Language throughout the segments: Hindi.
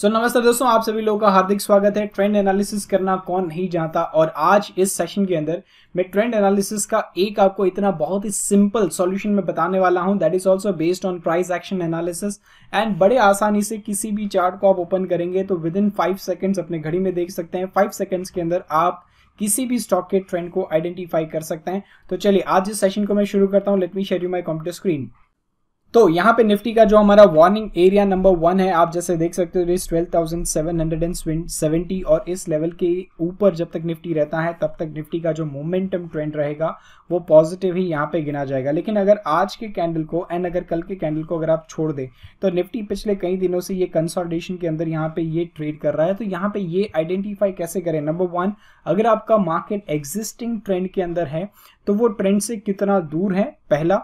सो so, नमस्कार दोस्तों आप सभी लोगों का हार्दिक स्वागत है ट्रेंड एनालिसिस करना कौन नहीं जानता और आज इस सेशन के अंदर मैं ट्रेंड एनालिसिस का एक आपको इतना बहुत ही सिंपल सॉल्यूशन में बताने वाला हूं that is also based on price action analysis and बड़े आसानी से किसी भी चार्ट को आप ओपन करेंगे तो विद इन फाइव सेकेंड्स अपने घड़ी में देख सकते हैं फाइव सेकेंड्स के अंदर आप किसी भी स्टॉक के ट्रेंड को आइडेंटिफाई कर सकते हैं तो चलिए आज इस सेशन को मैं शुरू करता हूँ let me share you my computer screen तो यहाँ पे निफ्टी का जो हमारा वार्निंग एरिया नंबर वन है आप जैसे देख सकते हो इस 12,770 और इस लेवल के ऊपर जब तक निफ्टी रहता है तब तक निफ्टी का जो मोमेंटम ट्रेंड रहेगा वो पॉजिटिव ही यहाँ पे गिना जाएगा लेकिन अगर आज के कैंडल को एंड अगर कल के कैंडल को अगर आप छोड़ दें तो निफ्टी पिछले कई दिनों से ये कंसॉल्टेशन के अंदर यहाँ पे ये ट्रेड कर रहा है तो यहाँ पे ये आइडेंटिफाई कैसे करें नंबर वन अगर आपका मार्केट एग्जिस्टिंग ट्रेंड के अंदर है तो वो ट्रेंड से कितना दूर है पहला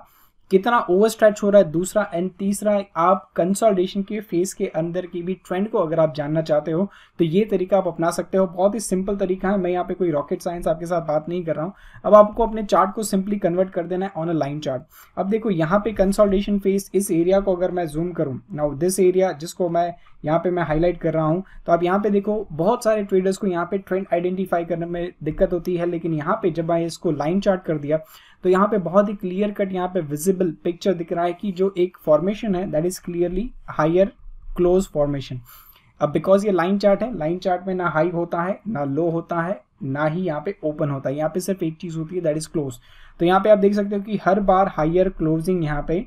कितना ओवर स्ट्रेच हो रहा है दूसरा एंड तीसरा आप कंसोलिडेशन के फेस के अंदर की भी ट्रेंड को अगर आप जानना चाहते हो तो ये तरीका आप अपना सकते हो बहुत ही सिंपल तरीका है मैं यहाँ पे कोई रॉकेट साइंस आपके साथ बात नहीं कर रहा हूँ अब आपको अपने चार्ट को सिंपली कन्वर्ट कर देना है ऑन अ लाइन चार्ट अब देखो यहाँ पे कंसोल्टेशन फेस इस एरिया को अगर मैं जूम करूँ नाउ दिस एरिया जिसको मैं यहाँ पे मैं हाईलाइट कर रहा हूँ तो आप यहाँ पे देखो बहुत सारे ट्रेडर्स को यहाँ पे ट्रेंड आइडेंटिफाई करने में दिक्कत होती है लेकिन यहाँ पे जब मैं इसको लाइन चार्ट कर दिया तो यहाँ पे बहुत ही क्लियर कट यहाँ पे विजिबल पिक्चर दिख रहा है कि जो एक फॉर्मेशन है that is clearly higher close formation अब बिकॉज ये लाइन चार्ट है लाइन चार्ट में ना हाई होता है ना लो होता है ना ही यहाँ पे ओपन होता है यहाँ पे सिर्फ एक चीज होती है दैट इज क्लोज तो यहाँ पे आप देख सकते हो कि हर बार हायर क्लोजिंग यहाँ पे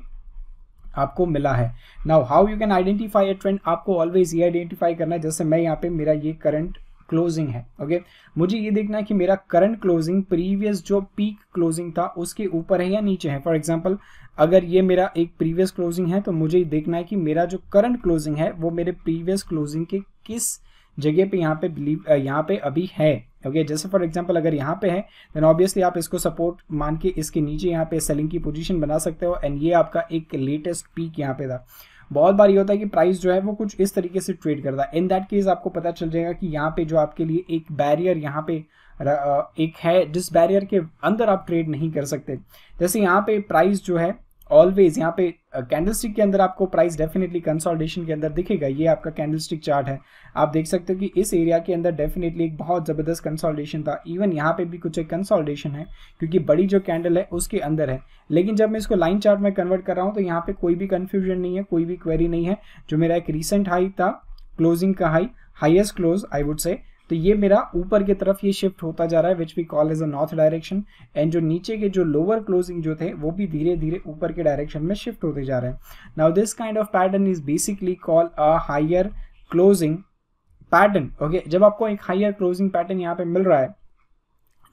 आपको मिला है now how you can identify a trend आपको ऑलवेज ये आइडेंटिफाई करना है जैसे मैं यहाँ पे मेरा ये करंट क्लोजिंग है ओके okay? मुझे ये देखना है कि मेरा करंट क्लोजिंग प्रीवियस जो पीक क्लोजिंग था उसके ऊपर है या नीचे है फॉर एग्जाम्पल अगर ये मेरा एक प्रीवियस क्लोजिंग है तो मुझे देखना है कि मेरा जो करंट क्लोजिंग है वो मेरे प्रीवियस क्लोजिंग के किस जगह पे यहाँ पे बिलीव यहाँ पे अभी है ओके जैसे फॉर एग्जांपल अगर यहाँ पे है देन ऑब्वियसली आप इसको सपोर्ट मान के इसके नीचे यहाँ पे सेलिंग की पोजीशन बना सकते हो एंड ये आपका एक लेटेस्ट पीक यहाँ पे था बहुत बार ये होता है कि प्राइस जो है वो कुछ इस तरीके से ट्रेड करता है इन दैट केस आपको पता चल जाएगा कि यहाँ पे जो आपके लिए एक बैरियर यहाँ पे एक है जिस बैरियर के अंदर आप ट्रेड नहीं कर सकते जैसे यहाँ पे प्राइस जो है ऑलवेज यहाँ पे कैंडल uh, के अंदर आपको प्राइस डेफिनेटली कंसोलिडेशन के अंदर दिखेगा ये आपका कैंडल चार्ट है आप देख सकते हो कि इस एरिया के अंदर डेफिनेटली एक बहुत ज़बरदस्त कंसोलिडेशन था इवन यहाँ पे भी कुछ एक कंसोलिडेशन है क्योंकि बड़ी जो कैंडल है उसके अंदर है लेकिन जब मैं इसको लाइन चार्ट में कन्वर्ट कर रहा हूँ तो यहाँ पे कोई भी कन्फ्यूजन नहीं है कोई भी क्वेरी नहीं है जो मेरा एक रिसेंट हाई था क्लोजिंग का high highest close I would say तो ये मेरा ऊपर की तरफ ये शिफ्ट होता जा रहा है which we call as a north direction and जो नीचे के जो लोअर क्लोजिंग जो थे वो भी धीरे धीरे ऊपर के डायरेक्शन में शिफ्ट होते जा रहे हैं now this kind of pattern is basically call a higher closing pattern okay जब आपको एक हायर क्लोजिंग पैटर्न यहाँ पे मिल रहा है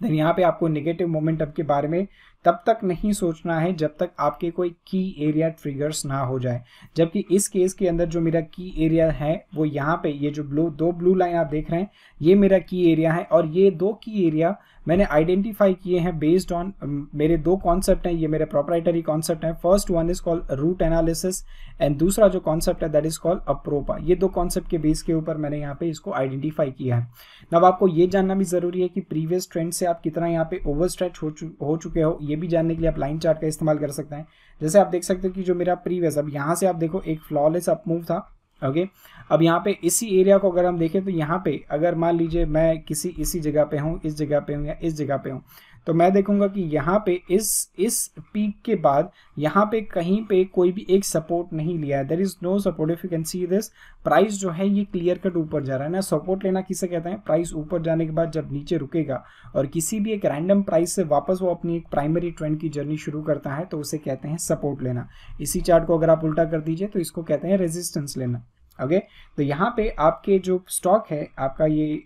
देन यहाँ पे आपको नेगेटिव मोमेंटम के बारे में तब तक नहीं सोचना है जब तक आपके कोई की एरिया ट्रिगर्स ना हो जाए जबकि इस केस के अंदर जो मेरा की एरिया है वो यहाँ पे ये जो ब्लू दो ब्लू लाइन आप देख रहे हैं ये मेरा की एरिया है और ये दो की एरिया मैंने आइडेंटिफाई किए हैं बेस्ड ऑन um, मेरे दो कॉन्सेप्ट हैं ये मेरे प्रोपराइटरी कॉन्सेप्ट हैं first one is called root analysis and दूसरा जो कॉन्सेप्ट है दैट इज कॉल्ड अप्रोपा ये दो कॉन्सेप्ट के बेस के ऊपर मैंने यहाँ पे इसको आइडेंटिफाई किया है अब आपको ये जानना भी जरूरी है कि प्रीवियस ट्रेंड से आप कितना यहाँ पे ओवर स्ट्रेच हो, चु, हो चुके हो ये भी जानने के लिए आप लाइन चार्ट का इस्तेमाल कर सकते हैं जैसे आप देख सकते हो कि जो मेरा प्रीवियस अब यहाँ से आप देखो एक फ्लॉलेस अपमूव था ओके अब यहाँ पे इसी एरिया को अगर हम देखें तो यहाँ पे अगर मान लीजिए मैं किसी इसी जगह पे हूँ इस जगह पे हूँ या इस जगह पे हूँ तो मैं देखूंगा कि यहाँ पे इस इस पीक के बाद यहाँ पे कहीं पे कोई भी एक सपोर्ट नहीं लिया है there is no support if you can see this price जो है ये क्लियर कट ऊपर जा रहा है ना सपोर्ट लेना किसे कहते हैं प्राइस ऊपर जाने के बाद जब नीचे रुकेगा और किसी भी एक रैंडम प्राइस से वापस वो अपनी एक प्राइमरी ट्रेंड की जर्नी शुरू करता है तो उसे कहते हैं सपोर्ट लेना इसी चार्ट को अगर आप उल्टा कर दीजिए तो इसको कहते हैं रेजिस्टेंस लेना ओके तो यहाँ पे आपके जो स्टॉक है आपका ये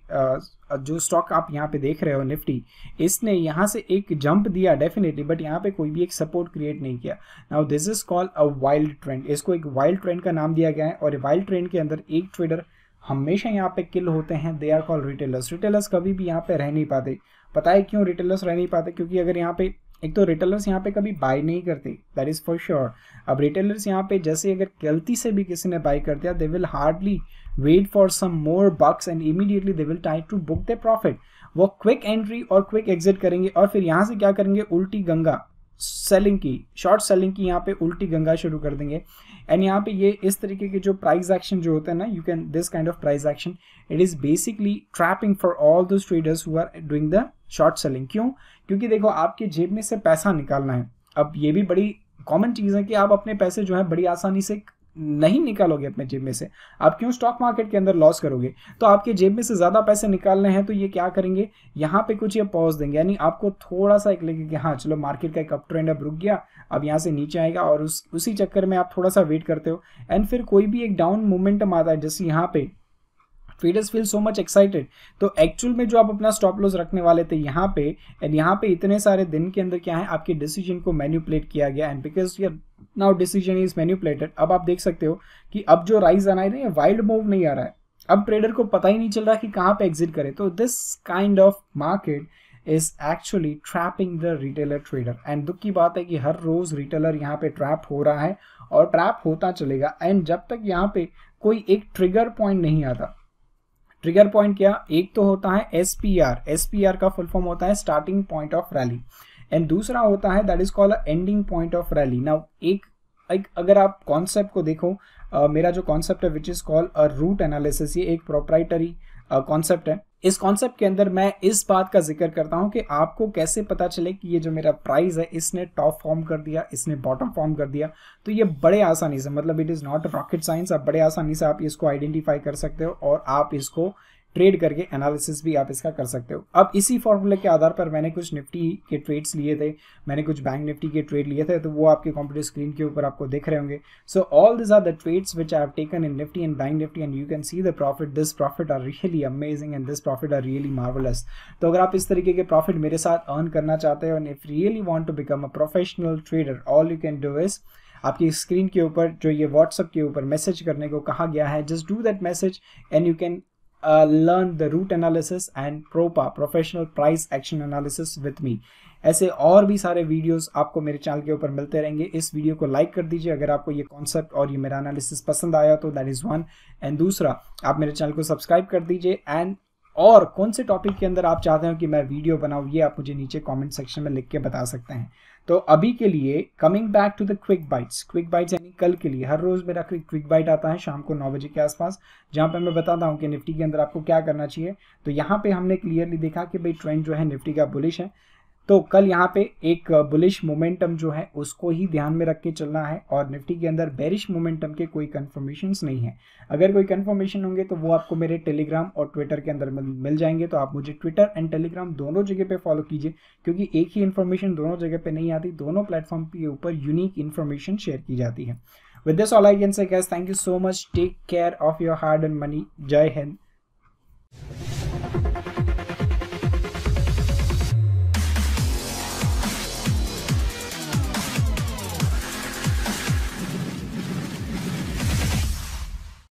जो स्टॉक आप यहाँ पे देख रहे हो निफ्टी इसने यहाँ से एक जंप दिया डेफिनेटली बट यहाँ पे कोई भी एक सपोर्ट क्रिएट नहीं किया now this is called a wild trend इसको एक वाइल्ड ट्रेंड का नाम दिया गया है और वाइल्ड ट्रेंड के अंदर एक ट्रेडर हमेशा यहाँ पे किल होते हैं they are call retailers retailers कभी भी यहाँ पे रह नहीं पाते पता है क्यों रिटेलर्स रह नहीं पाते क्योंकि अगर यहाँ पे एक तो रिटेलर्स यहाँ पे कभी बाय नहीं करते दैट इज़ फॉर श्योर अब रिटेलर्स यहाँ पे जैसे अगर गलती से भी किसी ने बाय कर दिया they will hardly wait for some more bucks and immediately they will try to book the profit वो क्विक एंट्री और क्विक एग्जिट करेंगे और फिर यहाँ से क्या करेंगे उल्टी गंगा सेलिंग की शॉर्ट सेलिंग की यहाँ पे उल्टी गंगा शुरू कर देंगे एंड यहाँ पे ये इस तरीके के जो प्राइस एक्शन जो होता है ना you can this kind of price action it is basically trapping for all those traders who are doing the short selling क्यों क्योंकि देखो आपके जेब में से पैसा निकालना है अब ये भी बड़ी कॉमन चीज़ है कि आप अपने पैसे जो है बड़ी आसानी से नहीं निकालोगे अपने जेब में से आप क्यों स्टॉक मार्केट के अंदर लॉस करोगे तो आपके जेब में से ज़्यादा पैसे निकालने हैं तो ये क्या करेंगे यहाँ पे कुछ ये पॉज देंगे यानी आपको थोड़ा सा एक लगे कि हाँ चलो मार्केट का एक अप ट्रेंड अब रुक गया अब यहाँ से नीचे आएगा और उस उसी चक्कर में आप थोड़ा सा वेट करते हो एंड फिर कोई भी एक डाउन मोमेंटम आता है जैसे यहाँ पे traders feel so much excited तो एक्चुअल में जो आप अपना स्टॉप लॉस रखने वाले थे यहाँ पे एंड यहाँ पे इतने सारे दिन के अंदर क्या है आपके डिसीजन को मैन्यूपलेट किया गया and because your now decision is manipulated अब आप देख सकते हो कि अब जो राइज आना है वाइल्ड मूव नहीं आ रहा है अब ट्रेडर को पता ही नहीं चल रहा कि कहाँ पे एग्जिट करे तो this kind of market is actually trapping the retailer trader and दुख की बात है कि हर रोज रिटेलर यहाँ पे ट्रैप हो रहा है और ट्रैप होता चलेगा एंड जब तक यहाँ पे कोई एक ट्रिगर पॉइंट नहीं आता ट्रिगर पॉइंट क्या एक तो होता है S P R S P R का फुल फॉर्म होता है starting point of rally and दूसरा होता है that is call ending point of rally now एक एक अगर आप कॉन्सेप्ट को देखो आ, मेरा जो कॉन्सेप्ट है which is a root analysis ये एक प्रोप्राइटरी कॉन्सेप्ट है इस कॉन्सेप्ट के अंदर मैं इस बात का जिक्र करता हूं कि आपको कैसे पता चले कि ये जो मेरा प्राइस है इसने टॉप फॉर्म कर दिया इसने बॉटम फॉर्म कर दिया तो ये बड़े आसानी से मतलब it is not rocket science आप बड़े आसानी से आप इसको आइडेंटिफाई कर सकते हो और आप इसको ट्रेड करके एनालिसिस भी आप इसका कर सकते हो अब इसी फॉर्मूले के आधार पर मैंने कुछ निफ्टी के ट्रेड्स लिए थे मैंने कुछ बैंक निफ्टी के ट्रेड लिए थे तो वो आपके कंप्यूटर स्क्रीन के ऊपर आपको दिख रहे होंगे so all this are the trades which I have taken in Nifty and bank Nifty and you can see the profit this profit are really amazing and this profit are really marvellous तो अगर आप इस तरीके के प्रॉफिट मेरे साथ अर्न करना चाहते हो and if really want to become a professional trader all you can do is आपकी स्क्रीन के ऊपर जो ये व्हाट्सअप के ऊपर मैसेज करने को कहा गया है just do that message and you can uh, learn the root analysis and PROPA professional price action analysis with me ऐसे और भी सारे वीडियोस आपको मेरे चैनल के ऊपर मिलते रहेंगे इस वीडियो को लाइक कर दीजिए अगर आपको ये कॉन्सेप्ट और ये मेरा एनालिसिस पसंद आया तो दैट इज़ वन एंड दूसरा आप मेरे चैनल को सब्सक्राइब कर दीजिए एंड और कौन से टॉपिक के अंदर आप चाहते हो कि मैं वीडियो बनाऊँ ये आप मुझे नीचे कॉमेंट सेक्शन में लिख के बता सकते हैं तो अभी के लिए coming back to the quick bites quick bites यानी कल के लिए हर रोज़ मेरा क्विक बाइट आता है शाम को नौ बजे के आसपास जहां पे मैं बताता हूँ कि निफ्टी के अंदर आपको क्या करना चाहिए तो यहाँ पे हमने क्लियरली देखा कि भाई ट्रेंड जो है निफ्टी का बुलिश है तो कल यहाँ पे एक बुलिश मोमेंटम जो है उसको ही ध्यान में रख के चलना है और निफ्टी के अंदर बेरिश मोमेंटम के कोई कन्फर्मेशन नहीं है अगर कोई कन्फर्मेशन होंगे तो वो आपको मेरे टेलीग्राम और ट्विटर के अंदर मिल जाएंगे तो आप मुझे ट्विटर एंड टेलीग्राम दोनों जगह पे फॉलो कीजिए क्योंकि एक ही इन्फॉर्मेशन दोनों जगह पे नहीं आती दोनों प्लेटफॉर्म के ऊपर यूनिक इन्फॉर्मेशन शेयर की जाती है with this all I can say guys thank you so much take care of your hard and money जय हिंद